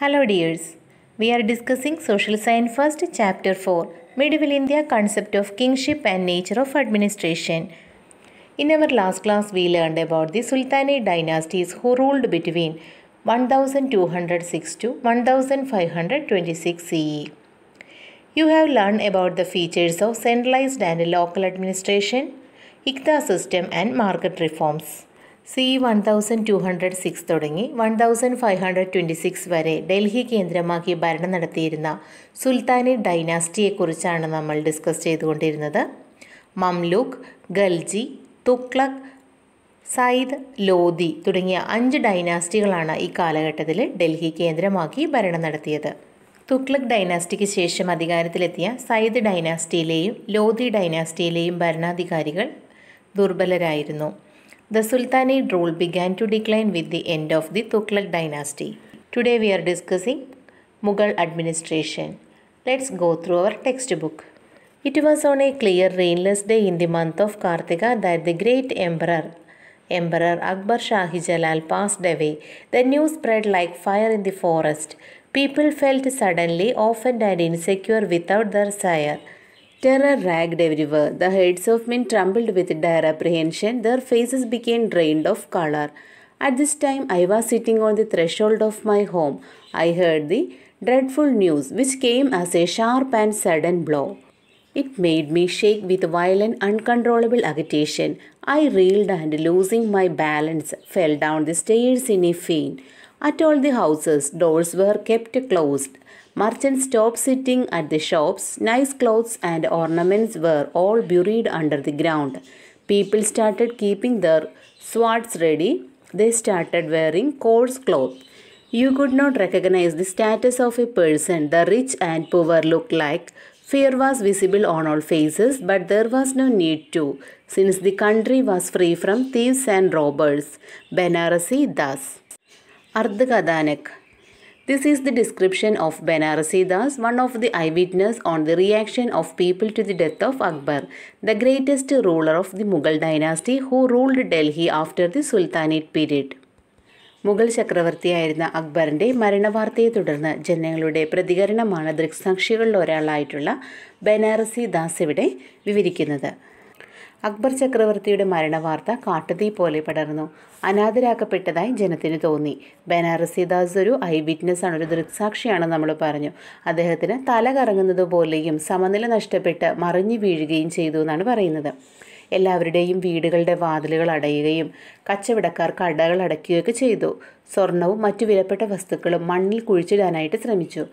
Hello dears, we are discussing Social Science First Chapter 4 Medieval India Concept of Kingship and Nature of Administration. In our last class we learned about the Sultanate dynasties who ruled between 1206 to 1526 CE. You have learned about the features of centralized and local administration, ICTA system and market reforms. C one thousand two hundred six തുടങ്ങി one thousand five hundred twenty six വരെ ഡൽഹി കേന്ദ്രമാക്കി ഭരണം നടത്തിയിരുന്ന സുൽത്താനി ഡൈനാസ്റ്റിയെക്കുറിച്ചാണ് നമ്മൾ discuss ചെയ്തുകൊണ്ടിരുന്നത് മംലൂക്ക് ഗൽജി തുക്ലക് സയ്യിദ് ലോദി തുടങ്ങിയ അഞ്ച് ഡൈനാസ്റ്റികളാണ് ഈ കാലഘട്ടത്തിൽ ഡൽഹി കേന്ദ്രമാക്കി ഭരണം നടത്തിയത് തുക്ലക് ഡൈനാസ്റ്റിക്ക് ശേഷം അധികാരത്തിലെത്തിയ സയ്യിദ് ഡൈനാസ്റ്റിയിലെയും ലോദി ഡൈനാസ്റ്റിയിലെയും ഭരണാധികാരികൾ ദുർബലരായിരുന്നു The Sultanate rule began to decline with the end of the Tughlaq dynasty. Today we are discussing Mughal administration. Let's go through our textbook. It was on a clear rainless day in the month of Kartika that the great emperor Emperor Akbar Shahi Jalal passed away. The news spread like fire in the forest. People felt suddenly offended and insecure without their sire. Terror ragged everywhere. The heads of men trembled with dire apprehension. Their faces became drained of color. At this time, I was sitting on the threshold of my home. I heard the dreadful news, which came as a sharp and sudden blow. It made me shake with violent, uncontrollable agitation. I reeled and, losing my balance, fell down the stairs in a faint. At all the houses, doors were kept closed. Merchants stopped sitting at the shops. Nice clothes and ornaments were all buried under the ground. People started keeping their swords ready. They started wearing coarse cloth. You could not recognize the status of a person. The rich and poor looked like. Fear was visible on all faces, but there was no need to, since the country was free from thieves and robbers. Banarasi thus. Ardhakadanak. This is the description of Banarasi Das, one of the eyewitness on the reaction of people to the death of Akbar, the greatest ruler of the Mughal dynasty who ruled Delhi after the Sultanate period. Mughal ചക്രവർത്തിയായിരുന്ന അക്ബറിൻ്റെ മരണവാർത്തയെ തുടർന്ന് ജനങ്ങളുടെ പ്രതികരണമാണ് ദൃക്സാക്ഷികളിൽ ഒരാളായിട്ടുള്ള ബനാറസി ദാസ് ഇവിടെ വിവരിക്കുന്നത് അക്ബർ ചക്രവർത്തിയുടെ മരണവാർത്ത കാട്ടുതീ പോലെ പടർന്നു അനാഥരാക്കപ്പെട്ടതായി ജനത്തിന് തോന്നി ബനാറസിദാസ് ഒരു ഐ വിറ്റ്നസ് ആണ് ഒരു ദൃക്സാക്ഷിയാണ് നമ്മൾ പറഞ്ഞു അദ്ദേഹത്തിന് തല കറങ്ങുന്നത് പോലെയും സമനില നഷ്ടപ്പെട്ട് മറിഞ്ഞു വീഴുകയും ചെയ്തു എന്നാണ് പറയുന്നത് എല്ലാവരുടെയും വീടുകളുടെ വാതിലുകൾ അടയുകയും കച്ചവടക്കാർ കടകൾ അടയ്ക്കുകയൊക്കെ ചെയ്തു സ്വർണവും മറ്റു വിലപ്പെട്ട വസ്തുക്കളും മണ്ണിൽ കുഴിച്ചിടാനായിട്ട് ശ്രമിച്ചു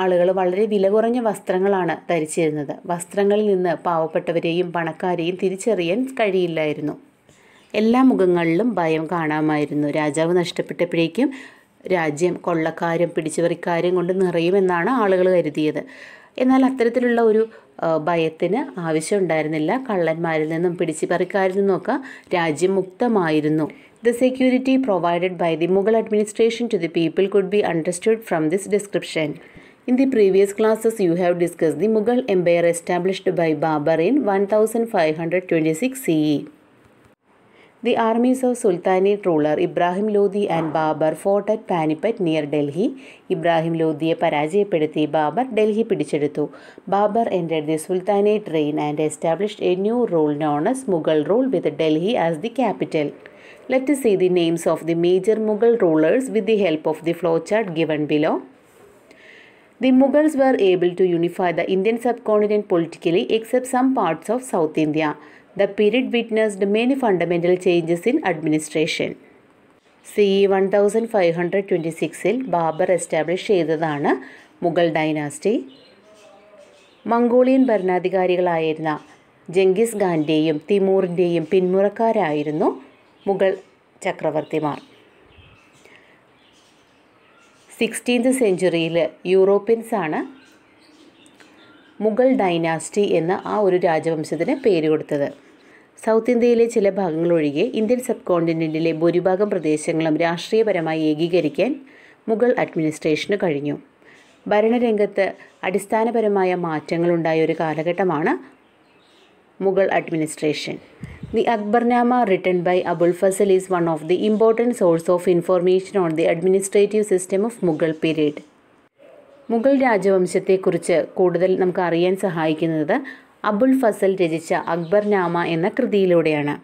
ആളുകൾ വളരെ വില കുറഞ്ഞ വസ്ത്രങ്ങളാണ് ധരിച്ചിരുന്നത് വസ്ത്രങ്ങളിൽ നിന്ന് പാവപ്പെട്ടവരെയും പണക്കാരെയും തിരിച്ചറിയാൻ കഴിയില്ലായിരുന്നു എല്ലാ മുഖങ്ങളിലും ഭയം കാണാമായിരുന്നു രാജാവ് നഷ്ടപ്പെട്ടപ്പോഴേക്കും രാജ്യം കൊള്ളക്കാരും പിടിച്ചുപറിക്കാരും കൊണ്ട് നിറയുമെന്നാണ് ആളുകൾ കരുതിയത് എന്നാൽ അത്തരത്തിലുള്ള ഒരു ഭയത്തിന് ആവശ്യമുണ്ടായിരുന്നില്ല കള്ളന്മാരിൽ നിന്നും പിടിച്ചുപറിക്കാരിൽ നിന്നുമൊക്കെ രാജ്യം മുക്തമായിരുന്നു the security provided by the Mughal administration to the people could be understood from this description In the previous classes, you have discussed the Mughal Empire established by Babar in 1526 CE. The armies of Sultanate ruler Ibrahim Lodi and Babar fought at Panipat near Delhi. Ibrahim Lodi Paraji Pedati Babur Delhi Pidichedatu. Babur ended the Sultanate reign and established a new rule known as Mughal rule with Delhi as the capital. Let us see the names of the major Mughal rulers with the help of the flowchart given below. The Mughals were able to unify the Indian subcontinent politically except some parts of South India. The period witnessed many fundamental changes in administration. C one thousand five hundred twenty സിക്സിൽ Babur establish ചെയ്തതാണ് Mughal dynasty Mongolian ഭരണാധികാരികളായിരുന്ന Genghis ഖാൻ്റെയും തിമൂറിൻ്റെയും പിന്മുറക്കാരായിരുന്നു മുഗൾ ചക്രവർത്തിമാർ sixteenth സെഞ്ചുറിയിൽ യൂറോപ്യൻസാണ് Mughal dynasty എന്ന ആ ഒരു രാജവംശത്തിന് പേര് കൊടുത്തത് സൗത്ത് ഇന്ത്യയിലെ ചില ഭാഗങ്ങൾ ഒഴികെ ഇന്ത്യൻ സബ് കോണ്ടിനെൻറ്റിലെ ഭൂരിഭാഗം പ്രദേശങ്ങളും രാഷ്ട്രീയപരമായി ഏകീകരിക്കാൻ മുഗൾ അഡ്മിനിസ്ട്രേഷന് കഴിഞ്ഞു ഭരണരംഗത്ത് അടിസ്ഥാനപരമായ മാറ്റങ്ങളുണ്ടായ ഒരു കാലഘട്ടമാണ് Mughal administration the Akbarnama written by Abul Fazal is one of the important source of information on the administrative system of Mughal period Mughal രാജവംശത്തെക്കുറിച്ച് കൂടുതൽ നമുക്ക് അറിയാൻ സഹായിക്കുന്നത് അബുൽ ഫസൽ രചിച്ച അക്ബർനാമ എന്ന കൃതിയിലൂടെയാണ്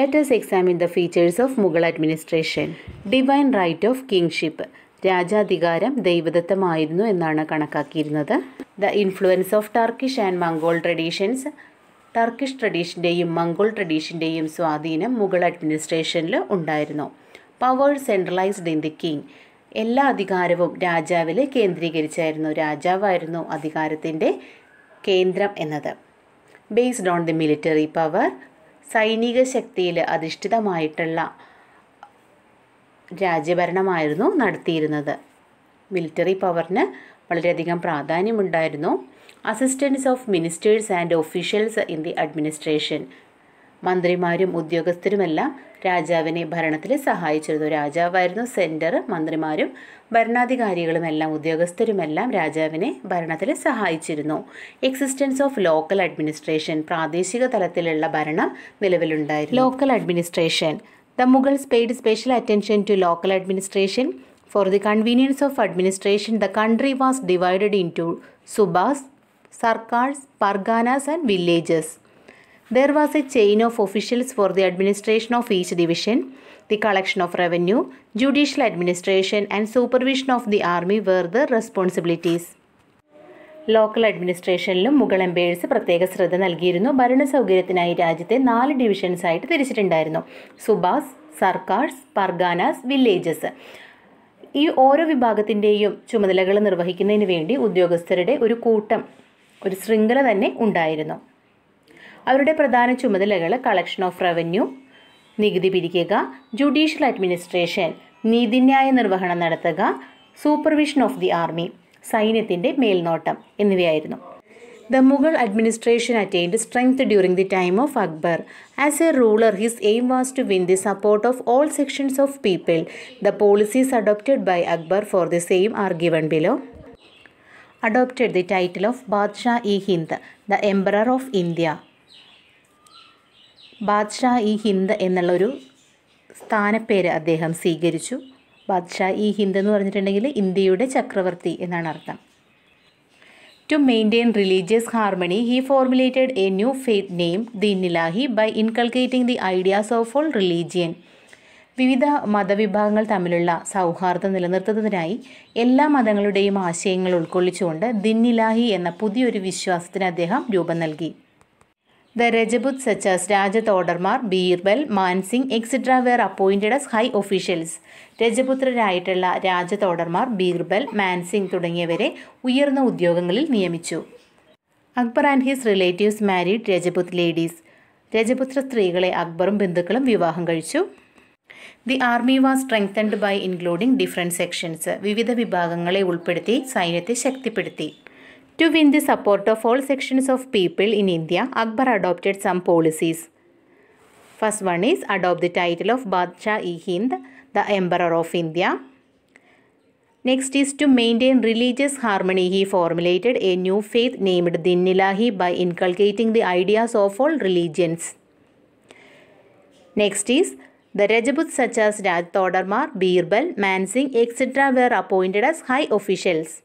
let's examine the features of Mughal administration divine right of kingship രാജാധികാരം ദൈവദത്തമായിരുന്നു എന്നാണ് കണക്കാക്കിയിരുന്നത് the influence of Turkish and Mongol traditions Turkish ട്രഡീഷൻ്റെയും മംഗോൾ ട്രഡീഷൻ്റെയും സ്വാധീനം മുഗൾ അഡ്മിനിസ്ട്രേഷനിൽ ഉണ്ടായിരുന്നു power centralised in the king എല്ലാ അധികാരവും രാജാവിൽ കേന്ദ്രീകരിച്ചായിരുന്നു രാജാവായിരുന്നു അധികാരത്തിൻ്റെ കേന്ദ്രം എന്നത് based on the military power സൈനിക ശക്തിയിൽ അധിഷ്ഠിതമായിട്ടുള്ള രാജ്യഭരണമായിരുന്നു നടത്തിയിരുന്നത് മിലിറ്ററി പവറിന് വളരെയധികം പ്രാധാന്യമുണ്ടായിരുന്നു assistance of ministers and officials in the administration മന്ത്രിമാരും ഉദ്യോഗസ്ഥരുമെല്ലാം രാജാവിനെ ഭരണത്തിൽ സഹായിച്ചിരുന്നു രാജാവായിരുന്നു സെൻറ്റർ മന്ത്രിമാരും ഭരണാധികാരികളുമെല്ലാം ഉദ്യോഗസ്ഥരുമെല്ലാം രാജാവിനെ ഭരണത്തിൽ സഹായിച്ചിരുന്നു എക്സിസ്റ്റൻസ് ഓഫ് ലോക്കൽ അഡ്മിനിസ്ട്രേഷൻ പ്രാദേശിക തലത്തിലുള്ള ഭരണം നിലവിലുണ്ടായിരുന്നു local administration the Mughals paid special attention to local administration for the convenience of administration the country was divided into subas sarkars parganas and villages there was a chain of officials for the administration of each division the collection of revenue judicial administration and supervision of the army were the responsibilities local അഡ്മിനിസ്ട്രേഷനിലും Mughal empires പ്രത്യേക ശ്രദ്ധ നൽകിയിരുന്നു ഭരണ സൗകര്യത്തിനായി രാജ്യത്തെ നാല് divisions തിരിച്ചിട്ടുണ്ടായിരുന്നു സുബാസ് sarkars parganas villages ഈ ഓരോ വിഭാഗത്തിൻ്റെയും ചുമതലകൾ നിർവഹിക്കുന്നതിന് വേണ്ടി ഉദ്യോഗസ്ഥരുടെ ഒരു കൂട്ടം ഒരു ശൃംഖല തന്നെ ഉണ്ടായിരുന്നു അവരുടെ പ്രധാന ചുമതലകൾ കളക്ഷൻ ഓഫ് റവന്യൂ നികുതി പിരിക്കുക ജുഡീഷ്യൽ അഡ്മിനിസ്ട്രേഷൻ നീതിന്യായ നിർവഹണം നടത്തുക സൂപ്പർവിഷൻ ഓഫ് ദി ആർമി സൈന്യത്തിൻ്റെ മേൽനോട്ടം എന്നിവയായിരുന്നു the Mughal administration attained strength during the time of Akbar as a ruler his aim was to win the support of all sections of people the policies adopted by Akbar for the same are given below adopted the title of Badshah e Hind the emperor of India Badshah e Hind എന്നുള്ളൊരു സ്ഥാനപ്പേര് അദ്ദേഹം സ്വീകരിച്ചു ബാദ്ഷാ ഇ ഹിന്ദ് എന്ന് പറഞ്ഞിട്ടുണ്ടെങ്കിൽ ഇന്ത്യയുടെ ചക്രവർത്തി എന്നാണ് അർത്ഥം to maintain religious harmony he formulated a new faith name Din-i-Ilahi by inculcating the ideas of all religion വിവിധ മതവിഭാഗങ്ങൾ തമ്മിലുള്ള സൗഹാർദ്ദം നിലനിർത്തുന്നതിനായി എല്ലാ മതങ്ങളുടെയും ആശയങ്ങൾ ഉൾക്കൊള്ളിച്ചുകൊണ്ട് ദിന്നിലാഹി എന്ന പുതിയൊരു വിശ്വാസത്തിന് അദ്ദേഹം രൂപം നൽകി the രജപുത് such as രാജതോടർമാർ Birbal Mansingh etcetera wear appointed us high officials രജപുത്രരായിട്ടുള്ള രാജതോടർമാർ Birbal Mansingh തുടങ്ങിയവരെ ഉയർന്ന ഉദ്യോഗങ്ങളിൽ നിയമിച്ചു Akbar and his relatives married രജപുത് ladies രജപുത്ര സ്ത്രീകളെ അക്ബറും ബന്ധുക്കളും വിവാഹം കഴിച്ചു The army was strengthened by including different sections. Vivida Vibhagangale Ulpiditi, Sainati Shakti To win the support of all sections of people in India, Akbar adopted some policies. First one is adopt the title of badshah hind the Emperor of India. Next is to maintain religious harmony, he formulated a new faith named Dinnilahi by inculcating the ideas of all religions. Next is the Rajaputs such as Rajthodarmar, Birbal, Mansingh etc. were appointed as high officials.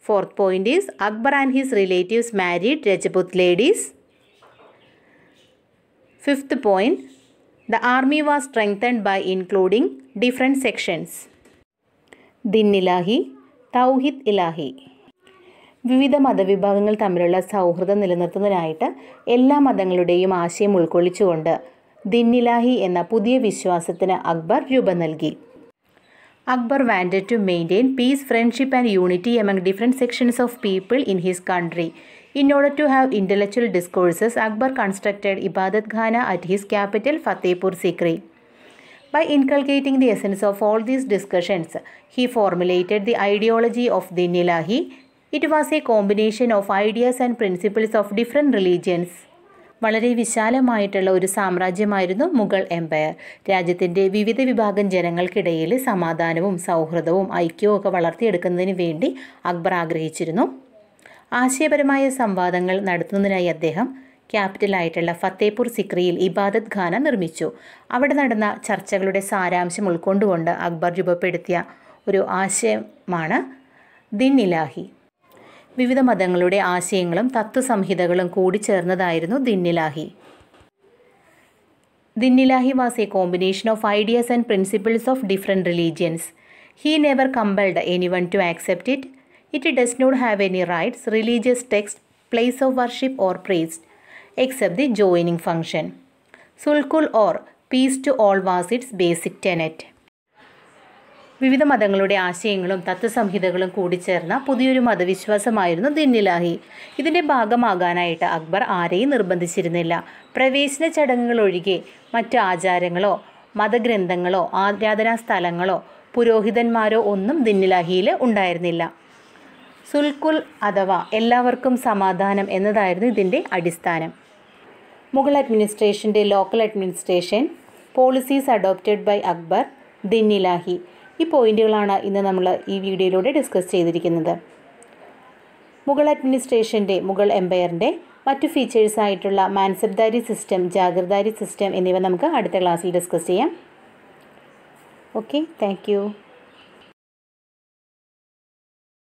Fourth point is Akbar and his relatives married Rajput ladies. Fifth point, the army was strengthened by including different sections. Din Ilahi, Tauhid Ilahi. വിവിധ മതവിഭാഗങ്ങൾ തമ്മിലുള്ള സൗഹൃദം നിലനിർത്തുന്നതിനായിട്ട് എല്ലാ മതങ്ങളുടെയും ആശയം ഉൾക്കൊള്ളിച്ചുകൊണ്ട് ദിന്നിലാഹി എന്ന പുതിയ വിശ്വാസത്തിന് അക്ബർ രൂപം നൽകി Akbar wanted to maintain peace friendship and unity among different sections of people in his country in order to have intellectual discourses Akbar constructed Ibadat Khana at his capital Fatehpur Sikri by inculcating the essence of all these discussions he formulated the ideology of Din-i-Ilahi it was a combination of ideas and principles of different religions വളരെ വിശാലമായിട്ടുള്ള ഒരു സാമ്രാജ്യമായിരുന്നു Mughal Empire രാജ്യത്തിൻ്റെ വിവിധ വിഭാഗം ജനങ്ങൾക്കിടയിൽ സമാധാനവും സൗഹൃദവും ഐക്യവും ഒക്കെ വളർത്തിയെടുക്കുന്നതിന് വേണ്ടി അക്ബർ ആഗ്രഹിച്ചിരുന്നു ആശയപരമായ സംവാദങ്ങൾ നടത്തുന്നതിനായി അദ്ദേഹം ക്യാപിറ്റലായിട്ടുള്ള ഫത്തേപൂർ സിക്രിയിൽ ഇബാദത് ഖാന നിർമ്മിച്ചു അവിടെ നടന്ന ചർച്ചകളുടെ സാരാംശം ഉൾക്കൊണ്ടുകൊണ്ട് അക്ബർ രൂപപ്പെടുത്തിയ ഒരു ആശയമാണ് ദിൻ ഇലാഹി വിവിധ മതങ്ങളുടെ ആശയങ്ങളും തത്വസംഹിതകളും കൂടി ചേർന്നതായിരുന്നു Din-i-Ilahi Din-i-Ilahi was a combination of ideas and principles of different religions he never compelled anyone to accept it it does not have any rites religious text place of worship or priest except the joining function Sulh-i-Kul or peace to all was its basic tenet വിവിധ മതങ്ങളുടെ ആശയങ്ങളും തത്വസംഹിതകളും കൂടിച്ചേർന്ന പുതിയൊരു മതവിശ്വാസമായിരുന്നു ദിന്നിലാഹി ഇതിൻ്റെ ഭാഗമാകാനായിട്ട് അക്ബർ ആരെയും നിർബന്ധിച്ചിരുന്നില്ല പ്രവേശന ചടങ്ങുകൾ ഒഴികെ മറ്റു ആചാരങ്ങളോ മതഗ്രന്ഥങ്ങളോ ആരാധനാ സ്ഥലങ്ങളോ പുരോഹിതന്മാരോ ഒന്നും ദിന്നിലാഹിയിൽ ഉണ്ടായിരുന്നില്ല സുൽകുൽ അഥവാ എല്ലാവർക്കും സമാധാനം എന്നതായിരുന്നു ഇതിൻ്റെ അടിസ്ഥാനം മുഗൾ അഡ്മിനിസ്ട്രേഷൻ്റെ local administration policies adopted by Akbar Din-i-Ilahi ഈ പോയിന്റുകളാണ് ഇന്ന് നമ്മൾ ഈ വീഡിയോയിലൂടെ ഡിസ്കസ് ചെയ്തിരിക്കുന്നത് മുഗൾ അഡ്മിനിസ്ട്രേഷൻ്റെ മുഗൾ എംപയറിൻ്റെ മറ്റു ഫീച്ചേഴ്സായിട്ടുള്ള മാൻസബ്ദാരി സിസ്റ്റം ജാഗ്രതാരി സിസ്റ്റം എന്നിവ നമുക്ക് അടുത്ത ക്ലാസ്സിൽ ഡിസ്കസ് ചെയ്യാം ഓക്കെ താങ്ക്